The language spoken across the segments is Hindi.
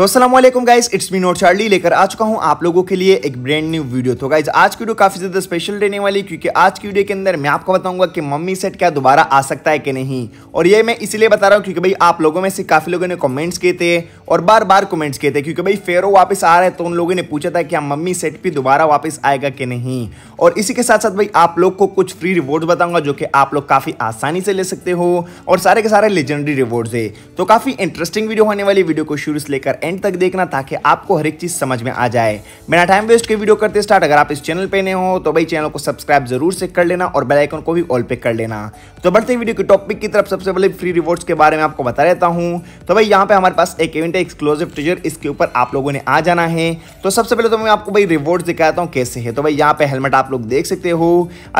तो असलम guys it's me not Charlie लेकर आ चुका हूँ आप लोगों के लिए एक ब्रांड न्यू वीडियो तो गाइज आज की वीडियो काफ़ी ज़्यादा स्पेशल रहने वाली क्योंकि आज की वीडियो के अंदर मैं आपको बताऊंगा कि मम्मी सेट क्या दोबारा आ सकता है कि नहीं और ये मैं इसलिए बता रहा हूँ क्योंकि भाई आप लोगों में से काफ़ी लोगों ने कॉमेंट्स किए थे और बार बार कॉमेंट्स किए थे क्योंकि भाई फेरो वापस आ रहा है तो उन लोगों ने पूछा था कि हम हाँ, मम्मी सेट भी दोबारा वापस आएगा कि नहीं और इसी के साथ साथ भाई आप लोग को कुछ फ्री रिवॉर्ड बताऊंगा जो कि आप लोग काफ़ी आसानी से ले सकते हो और सारे के सारे लेजेंडरी रिवॉर्ड है तो काफ़ी इंटरेस्टिंग वीडियो होने वाली वीडियो को शुरू से लेकर एंड तक देखना ताकि आपको हर एक चीज़ समझ में आ जाए बिना टाइम वेस्ट के वीडियो करते स्टार्ट अगर आप इस चैनल पे नए हो तो भाई चैनल को सब्सक्राइब जरूर से कर लेना और बेलाइकन को भी ऑल पे कर लेना तो बढ़ते वीडियो के टॉपिक की तरफ सबसे पहले फ्री रिवॉर्ड्स के बारे में आपको बता देता हूँ तो भाई यहाँ पे हमारे पास एक इवेंट है एक्सक्लूसिव ट्रेजर इसके ऊपर आप लोगों ने आ जाना है तो सबसे पहले तो मैं आपको भाई रिवॉर्ड दिखाता हूँ कैसे है तो भाई यहाँ पे हेलमेट आप लोग देख सकते हो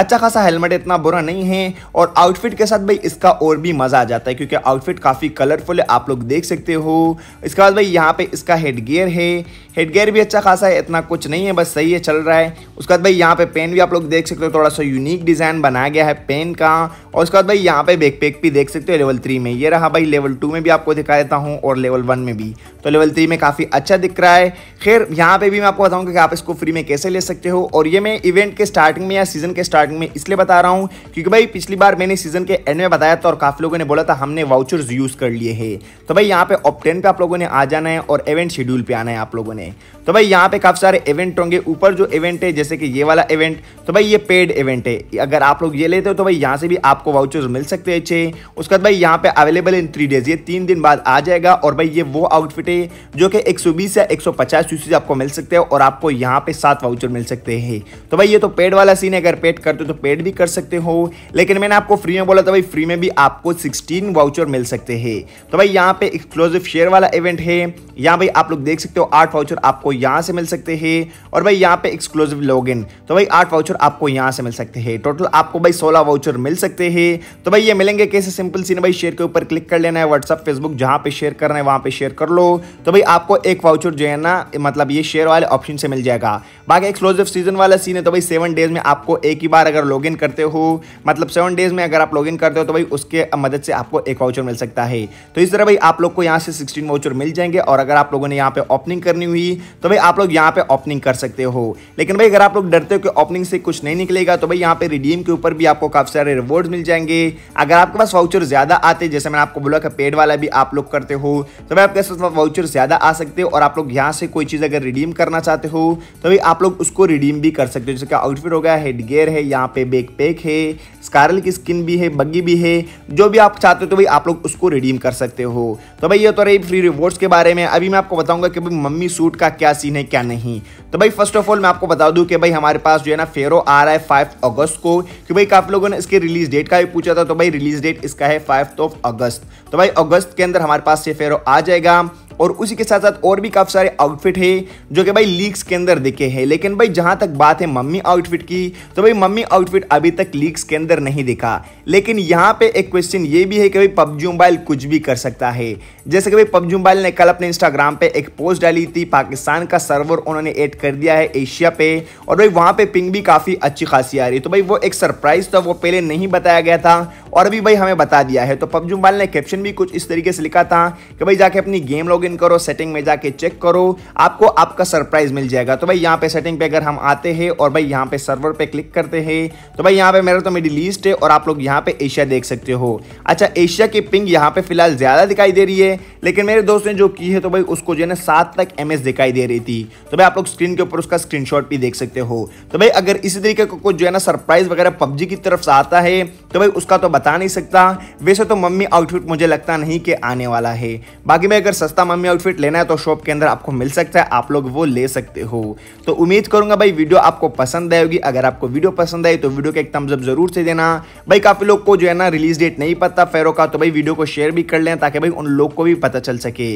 अच्छा खासा हेलमेट इतना बुरा नहीं है और आउटफिट के साथ भाई इसका और भी मज़ा आ जाता है क्योंकि आउटफिट काफ़ी कलरफुल है आप लोग देख सकते हो इसके बाद भाई यहाँ पे इसका हेड गियर है हेड गियर भी अच्छा खासा है इतना कुछ नहीं है बस सही है चल रहा है उसके बाद भाई यहाँ पे पेन भी आप लोग देख सकते हो थोड़ा सा यूनिक डिज़ाइन बनाया गया है पेन का और उसके बाद भाई यहाँ पे बैकपैक भी देख सकते हो लेवल थ्री में ये रहा भाई लेवल टू में भी आपको दिखा देता हूँ और लेवल वन में भी तो लेवल थ्री में काफ़ी अच्छा दिख रहा है खैर यहाँ पर भी मैं आपको बताऊँगा कि आप इसको फ्री में कैसे ले सकते हो और ये मैं इवेंट के स्टार्टिंग में या सीज़न के स्टार्टिंग में इसलिए बता रहा हूँ क्योंकि भाई पिछली बार मैंने सीज़न के एंड में बताया था और काफ़ी लोगों ने बोला था हमने वाउचर्स यूज़ कर लिए है तो भाई यहाँ पे ऑप्टेन पे आप लोगों ने आ जाना है है और इवेंट शेड्यूल पे आना है आप लोगों ने तो भाई यहाँ पे काफ़ी सारे इवेंट होंगे ऊपर जो इवेंट है जैसे कि ये वाला इवेंट तो भाई ये पेड इवेंट है अगर आप लोग ये लेते हो तो भाई यहाँ से भी आपको वाउचर्स मिल सकते हैं अच्छे उसके बाद भाई यहाँ पे अवेलेबल इन थ्री डेज ये तीन दिन बाद आ जाएगा और भाई ये वो आउटफिट है जो कि 120 या एक सौ पचास आपको मिल सकते हैं और आपको यहाँ पे सात वाउचर मिल सकते हैं तो भाई ये तो पेड वाला सीन है अगर पेड करते हो तो पेड भी कर सकते हो लेकिन मैंने आपको फ्री में बोला था भाई फ्री में भी आपको सिक्सटीन वाउचर मिल सकते हैं तो भाई यहाँ पे एक्सक्लूसिव शेयर वाला इवेंट है यहाँ भाई आप लोग देख सकते हो आठ वाउचर आपको यहाँ से मिल सकते हैं और भाई यहाँ पे एक्सक्लूसिव लॉगिन तो भाई आठ वाउचर आपको यहाँ से मिल सकते हैं टोटल आपको भाई सोलह वाउचर मिल सकते हैं तो भाई ये मिलेंगे कैसे सिंपल सीन भाई शेयर के ऊपर क्लिक कर लेना है व्हाट्सअप फेसबुक जहाँ पे शेयर करना है वहाँ पे शेयर कर लो तो भाई आपको एक वाउचर जो है ना मतलब ये शेयर वाले ऑप्शन से मिल जाएगा बाकी एक्सक्लूसिव सीजन वाला सीन है तो भाई सेवन डेज में आपको एक ही बार अगर लॉग करते हो मतलब सेवन डेज में अगर आप लॉग करते हो तो भाई उसके मदद से आपको एक वाउचर मिल सकता है तो इस तरह भाई आप लोग को यहाँ से सिक्सटीन वाउचर मिल जाएंगे और अगर अगर आप लोगों ने यहाँ पे ओपनिंग करनी हुई तो भाई आप लोग यहाँ पे ओपनिंग कर सकते हो लेकिन भाई अगर आप लोग डरते हो कि ओपनिंग से कुछ नहीं निकलेगा तो भाई यहाँ पे रिडीम के ऊपर भी आपको काफ़ी सारे रिवॉर्ड मिल जाएंगे अगर आपके पास वाउचर ज़्यादा आते जैसे मैंने आपको बोला कि पेड वाला भी आप लोग करते हो तो भाई आपके पास वाउचर ज़्यादा आ सकते हो और आप लोग यहाँ से कोई चीज़ अगर रिडीम करना चाहते हो तो भाई आप लोग उसको रिडीम भी कर सकते हो जैसे आउटफिट हो गया हेड गेयर है यहाँ पे बैक पैक है स्कारल की स्किन भी है बग्गी भी है जो भी आप चाहते हो तो भाई आप लोग उसको रिडीम कर सकते हो तो भाई ये तो रही फ्री रिवॉर्ड्स के बारे में अभी मैं आपको बताऊंगा कि भाई मम्मी सूट का क्या सीन है क्या नहीं तो भाई फर्स्ट ऑफ ऑल मैं आपको बता दूं कि भाई हमारे पास जो है ना फेरो आ रहा है फाइव अगस्त को कि भाई काफ़ी लोगों ने इसके रिलीज डेट का भी पूछा था तो भाई रिलीज डेट इसका है फाइव ऑफ अगस्त तो भाई अगस्त के अंदर हमारे पास ये फेरो आ जाएगा और उसी के साथ साथ और भी काफ़ी सारे आउटफिट है जो कि भाई लीक्स के अंदर दिखे हैं लेकिन भाई जहाँ तक बात है मम्मी आउटफिट की तो भाई मम्मी आउटफिट अभी तक लीक्स के अंदर नहीं दिखा लेकिन यहाँ पे एक क्वेश्चन ये भी है कि भाई पबजी मोबाइल कुछ भी कर सकता है जैसे कि भाई पबजी मोबाइल ने कल अपने इंस्टाग्राम पे एक पोस्ट डाली थी पाकिस्तान का सर्वर उन्होंने ऐड कर दिया है एशिया पे और भाई वहाँ पे पिंग भी काफ़ी अच्छी खासी आ रही तो भाई वो एक सरप्राइज़ था वो पहले नहीं बताया गया था और अभी भाई हमें बता दिया है तो पबजू मोबाइल ने कैप्शन भी कुछ इस तरीके से लिखा था कि भाई जाके अपनी गेम लॉग इन करो सेटिंग में जाके चेक करो आपको आपका सरप्राइज मिल जाएगा तो भाई यहाँ पे सेटिंग पे अगर हम आते हैं और भाई यहाँ पे सर्वर पे क्लिक करते हैं तो भाई यहाँ पे मेरा तो मेरी लिस्ट है और आप लोग यहाँ पे एशिया देख सकते हो अच्छा एशिया की पिंग यहाँ पे फिलहाल ज़्यादा दिखाई दे रही है लेकिन मेरे दोस्त ने जो की है तो भाई उसको जो है ना सात तक एम दिखाई दे रही थी तो भाई आप लोग स्क्रीन के ऊपर उसका स्क्रीन भी देख सकते हो तो भाई अगर इसी तरीके का कुछ जो है ना सरप्राइज वगैरह पबजी की तरफ से आता है तो भाई उसका तो बता नहीं सकता वैसे तो मम्मी आउटफिट मुझे लगता नहीं कि आने वाला है बाकी मैं अगर सस्ता मम्मी आउटफिट लेना है तो शॉप के अंदर आपको मिल सकता है आप लोग वो ले सकते हो तो उम्मीद करूंगा भाई वीडियो आपको पसंद आएगी अगर आपको वीडियो पसंद आई तो वीडियो का एक थम्सअप जरूर से देना भाई काफ़ी लोग को जो है ना रिलीज डेट नहीं पता फेरो का तो भाई वीडियो को शेयर भी कर लें ताकि भाई उन लोग को भी पता चल सके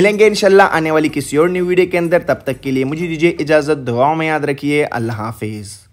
मिलेंगे इनशाला आने वाली किसी और न्यू वीडियो के अंदर तब तक के लिए मुझे दीजिए इजाज़त दुआओं में याद रखिए अल्लाह हाफिज़